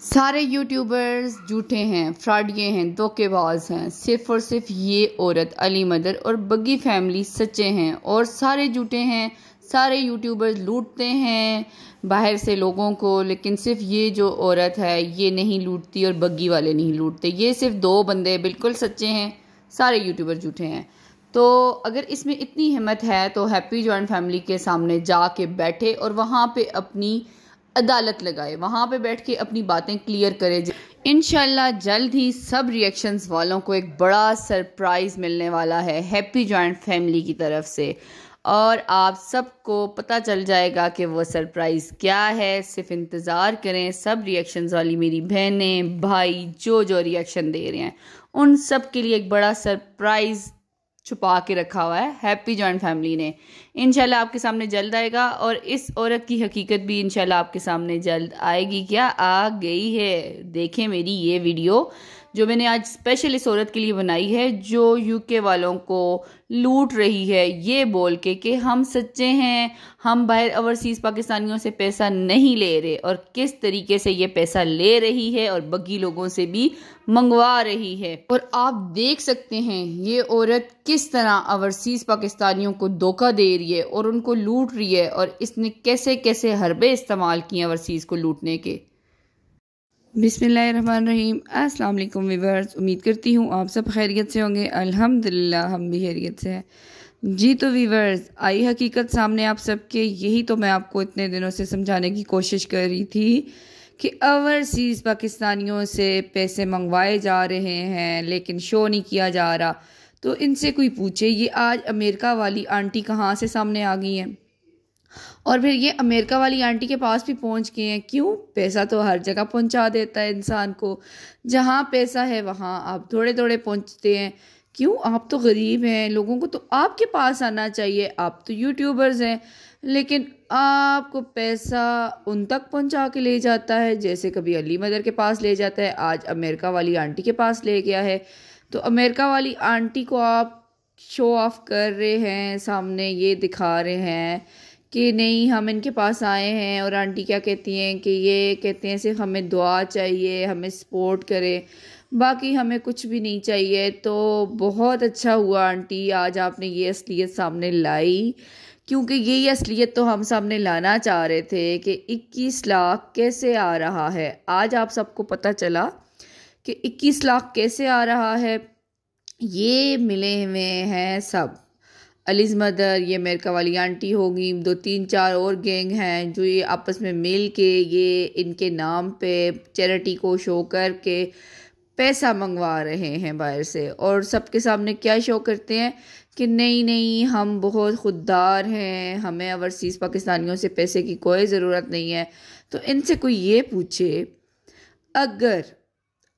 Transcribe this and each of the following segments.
सारे यूट्यूबर्स झूठे हैं फ्रॉडिये हैं धोखेबाज हैं सिर्फ और सिर्फ ये औरत अली मदर और बग्गी फैमिली सच्चे हैं और सारे झूठे हैं सारे यूट्यूबर्स लूटते हैं बाहर से लोगों को लेकिन सिर्फ ये जो औरत है ये नहीं लूटती और बग्गी वाले नहीं लूटते ये सिर्फ दो बंदे बिल्कुल सच्चे हैं सारे यूट्यूबर झूठे हैं तो अगर इसमें इतनी हिम्मत है तो हैप्पी जॉइंट फैमिली के सामने जा के बैठे और वहाँ पे अपनी अदालत लगाए वहाँ पे बैठ के अपनी बातें क्लियर करे इन जल्द ही सब रिएक्शंस वालों को एक बड़ा सरप्राइज़ मिलने वाला है हैप्पी जॉइंट फैमिली की तरफ से और आप सबको पता चल जाएगा कि वो सरप्राइज़ क्या है सिर्फ इंतज़ार करें सब रिएक्शंस वाली मेरी बहनें भाई जो जो रिएक्शन दे रहे हैं उन सब के लिए एक बड़ा सरप्राइज़ छुपा के रखा हुआ है हैप्पी जॉइंट फैमिली ने इनशाला आपके सामने जल्द आएगा और इस औरत की हकीकत भी इनशाला आपके सामने जल्द आएगी क्या आ गई है देखें मेरी ये वीडियो जो मैंने आज स्पेशल इस औरत के लिए बनाई है जो यूके वालों को लूट रही है ये बोल के कि हम सच्चे हैं हम बाहर ओवरसीज़ पाकिस्तानियों से पैसा नहीं ले रहे और किस तरीके से ये पैसा ले रही है और बगी लोगों से भी मंगवा रही है और आप देख सकते हैं ये औरत किस तरह ओवरसीज़ पाकिस्तानियों को धोखा दे रही है और उनको लूट रही है और इसने कैसे कैसे हरबे इस्तेमाल किए ओवरसीज़ को लूटने के बिसमीम अस्सलाम वालेकुम वीवर्स उम्मीद करती हूँ आप सब खैरियत से होंगे अल्हम्दुलिल्लाह हम भी खैरियत से हैं जी तो वीवर्स आई हकीकत सामने आप सबके यही तो मैं आपको इतने दिनों से समझाने की कोशिश कर रही थी कि ओवरसीज़ पाकिस्तानियों से पैसे मंगवाए जा रहे हैं लेकिन शो नहीं किया जा रहा तो इनसे कोई पूछे ये आज अमेरिका वाली आंटी कहाँ से सामने आ गई हैं और फिर ये अमेरिका वाली आंटी के पास भी पहुंच गए हैं क्यों पैसा तो हर जगह पहुंचा देता है इंसान को जहां पैसा है वहां आप थोड़े थोड़े पहुंचते हैं क्यों आप तो गरीब हैं लोगों को तो आपके पास आना चाहिए आप तो यूट्यूबर्स हैं लेकिन आपको पैसा उन तक पहुंचा के ले जाता है जैसे कभी अली मदर के पास ले जाता है आज अमेरिका वाली आंटी के पास ले गया है तो अमेरिका वाली आंटी को आप शो ऑफ कर रहे हैं सामने ये दिखा रहे हैं कि नहीं हम इनके पास आए हैं और आंटी क्या कहती हैं कि ये कहते हैं सिर्फ हमें दुआ चाहिए हमें सपोर्ट करें बाकी हमें कुछ भी नहीं चाहिए तो बहुत अच्छा हुआ आंटी आज आपने ये असलियत सामने लाई क्योंकि यही असलियत तो हम सामने लाना चाह रहे थे कि 21 लाख कैसे आ रहा है आज आप सबको पता चला कि 21 लाख कैसे आ रहा है ये मिले हुए हैं सब अलीज़ मदर ये अमेरिका वाली आंटी होगी दो तीन चार और गैंग हैं जो ये आपस में मिल के ये इनके नाम पे चैरिटी को शो करके पैसा मंगवा रहे हैं बाहर से और सबके सामने क्या शो करते हैं कि नहीं नहीं हम बहुत खुददार हैं हमें अवरसीज़ पाकिस्तानियों से पैसे की कोई ज़रूरत नहीं है तो इनसे कोई ये पूछे अगर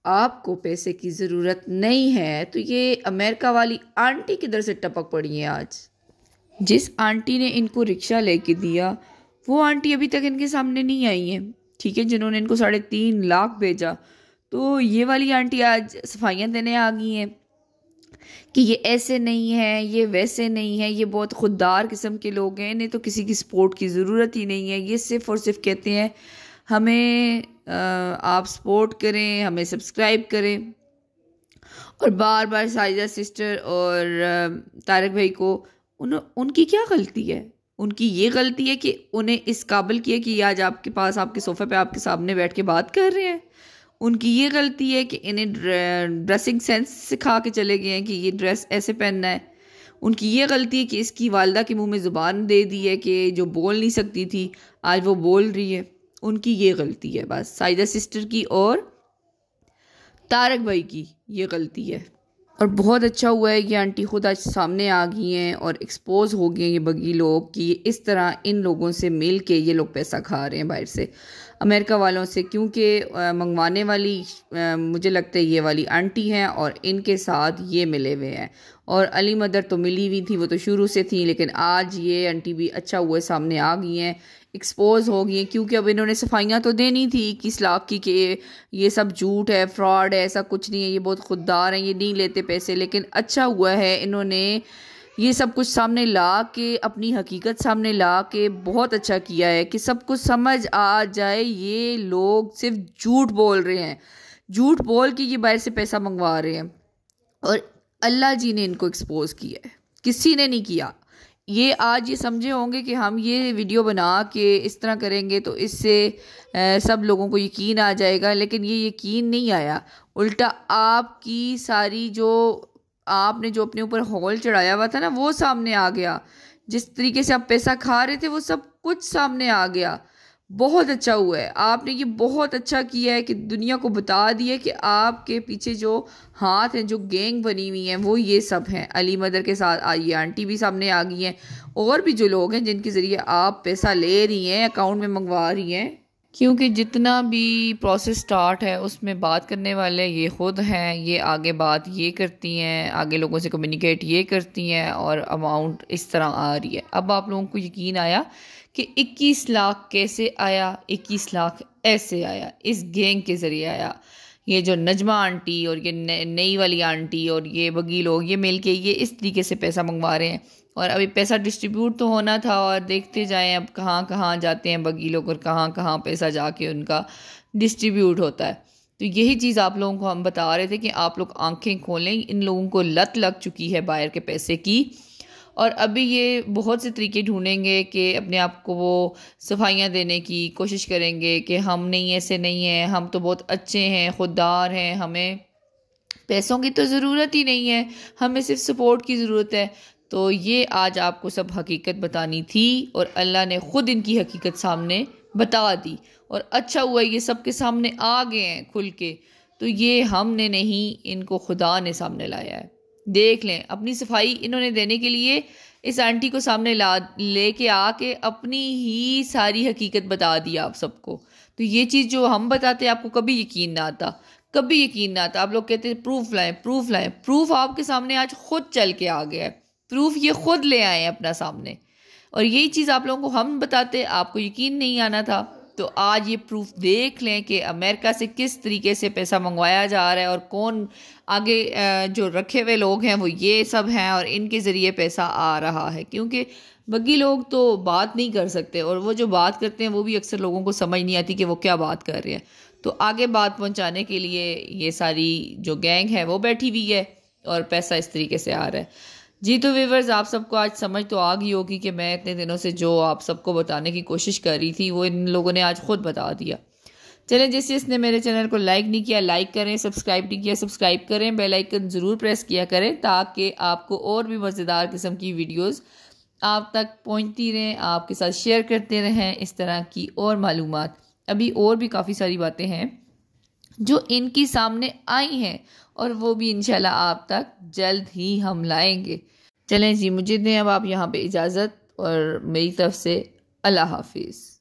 आपको पैसे की ज़रूरत नहीं है तो ये अमेरिका वाली आंटी किधर से टपक पड़ी है आज जिस आंटी ने इनको रिक्शा लेके दिया वो आंटी अभी तक इनके सामने नहीं आई है ठीक है जिन्होंने इनको साढ़े तीन लाख भेजा तो ये वाली आंटी आज सफाइयाँ देने आ गई हैं कि ये ऐसे नहीं है ये वैसे नहीं है ये बहुत खुददार किस्म के लोग हैं इन्हें तो किसी की सपोर्ट की ज़रूरत ही नहीं है ये सिर्फ़ और सिर्फ कहते हैं हमें आप सपोर्ट करें हमें सब्सक्राइब करें और बार बार साजिदा सिस्टर और तारक भाई को उन उनकी क्या गलती है उनकी ये गलती है कि उन्हें इस काबिल किया कि आज आपके पास आपके सोफ़े पे आपके सामने बैठ के बात कर रहे हैं उनकी ये गलती है कि इन्हें ड्रेसिंग सेंस सिखा के चले गए हैं कि ये ड्रेस ऐसे पहनना है उनकी ये गलती है कि इसकी वालदा के मुंह में ज़ुबान दे दी है कि जो बोल नहीं सकती थी आज वो बोल रही है उनकी ये गलती है बस साइदा सिस्टर की और तारक भाई की ये गलती है और बहुत अच्छा हुआ है कि आंटी खुद आज सामने आ गई हैं और एक्सपोज हो गए हैं ये बगी लोग कि इस तरह इन लोगों से मिल के ये लोग पैसा खा रहे हैं बाहर से अमेरिका वालों से क्योंकि मंगवाने वाली आ, मुझे लगता है ये वाली आंटी हैं और इनके साथ ये मिले हुए हैं और अली मदर तो मिली हुई थी वो तो शुरू से थी लेकिन आज ये आंटी भी अच्छा हुए सामने आ गई हैं एक्सपोज हो गई हैं क्योंकि अब इन्होंने सफाइयाँ तो देनी थी किस लाख की कि ये सब झूठ है फ्रॉड है ऐसा कुछ नहीं है ये बहुत खुददार हैं ये नहीं लेते पैसे लेकिन अच्छा हुआ है इन्होंने ये सब कुछ सामने ला के अपनी हकीकत सामने ला के बहुत अच्छा किया है कि सब कुछ समझ आ जाए ये लोग सिर्फ झूठ बोल रहे हैं झूठ बोल के ये बाहर से पैसा मंगवा रहे हैं और अल्लाह जी ने इनको एक्सपोज किया है किसी ने नहीं किया ये आज ये समझे होंगे कि हम ये वीडियो बना के इस तरह करेंगे तो इससे सब लोगों को यकीन आ जाएगा लेकिन ये यकीन नहीं आया उल्टा आपकी सारी जो आपने जो अपने ऊपर हॉल चढ़ाया हुआ था ना वो सामने आ गया जिस तरीके से आप पैसा खा रहे थे वो सब कुछ सामने आ गया बहुत अच्छा हुआ है आपने ये बहुत अच्छा किया है कि दुनिया को बता दिया कि आपके पीछे जो हाथ हैं जो गैंग बनी हुई हैं वो ये सब हैं अली मदर के साथ आई आंटी भी सामने आ गई हैं और भी जो लोग हैं जिनके ज़रिए आप पैसा ले रही हैं अकाउंट में मंगवा रही हैं क्योंकि जितना भी प्रोसेस स्टार्ट है उसमें बात करने वाले ये ख़ुद हैं ये आगे बात ये करती हैं आगे लोगों से कम्युनिकेट ये करती हैं और अमाउंट इस तरह आ रही है अब आप लोगों को यकीन आया कि 21 लाख कैसे आया 21 लाख ऐसे आया इस गेंग के ज़रिए आया ये जो नजमा आंटी और ये नई वाली आंटी और ये बगी लोग ये मिल के ये इस तरीके से पैसा मंगवा रहे हैं और अभी पैसा डिस्ट्रीब्यूट तो होना था और देखते जाएं अब कहाँ कहाँ जाते हैं बगी लोग और कहाँ कहाँ पैसा जाके उनका डिस्ट्रीब्यूट होता है तो यही चीज़ आप लोगों को हम बता रहे थे कि आप लोग आंखें खोलें इन लोगों को लत लग चुकी है बाहर के पैसे की और अभी ये बहुत से तरीके ढूंढेंगे कि अपने आप को वो सफाइयाँ देने की कोशिश करेंगे कि हम नहीं ऐसे नहीं हैं हम तो बहुत अच्छे हैं खुददार हैं हमें पैसों की तो ज़रूरत ही नहीं है हमें सिर्फ सपोर्ट की ज़रूरत है तो ये आज आपको सब हकीकत बतानी थी और अल्लाह ने ख़ुद इनकी हकीकत सामने बता दी और अच्छा हुआ ये सब के सामने आ गए हैं खुल के तो ये हमने नहीं इनको खुदा ने सामने लाया है देख लें अपनी सफाई इन्होंने देने के लिए इस आंटी को सामने ला लेके आके अपनी ही सारी हकीकत बता दी आप सबको तो ये चीज़ जो हम बताते आपको कभी यकीन ना आता कभी यकीन ना आता आप लोग कहते हैं प्रूफ लाएं प्रूफ लाएं प्रूफ आपके सामने आज खुद चल के आ गया है प्रूफ ये खुद ले आए हैं अपना सामने और यही चीज़ आप लोगों को हम बताते आपको यकीन नहीं आना था तो आज ये प्रूफ देख लें कि अमेरिका से किस तरीके से पैसा मंगवाया जा रहा है और कौन आगे जो रखे हुए लोग हैं वो ये सब हैं और इनके ज़रिए पैसा आ रहा है क्योंकि बगी लोग तो बात नहीं कर सकते और वो जो बात करते हैं वो भी अक्सर लोगों को समझ नहीं आती कि वो क्या बात कर रहे हैं तो आगे बात पहुंचाने के लिए ये सारी जो गैंग है वो बैठी हुई है और पैसा इस तरीके से आ रहा है जी तो वीवर्स आप सबको आज समझ तो आ गई होगी कि मैं इतने दिनों से जो आप सबको बताने की कोशिश कर रही थी वो इन लोगों ने आज खुद बता दिया चलें जिस जिसने मेरे चैनल को लाइक नहीं किया लाइक करें सब्सक्राइब नहीं किया सब्सक्राइब करें बेल आइकन ज़रूर प्रेस किया करें ताकि आपको और भी मज़ेदार किस्म की वीडियोस आप तक पहुंचती रहें आपके साथ शेयर करते रहें इस तरह की और मालूम अभी और भी काफ़ी सारी बातें हैं जो इनकी सामने आई हैं और वो भी इंशाल्लाह आप तक जल्द ही हम लाएंगे चलें जी मुझे दें अब आप यहाँ पे इजाज़त और मेरी तरफ से अल्लाह हाफिज़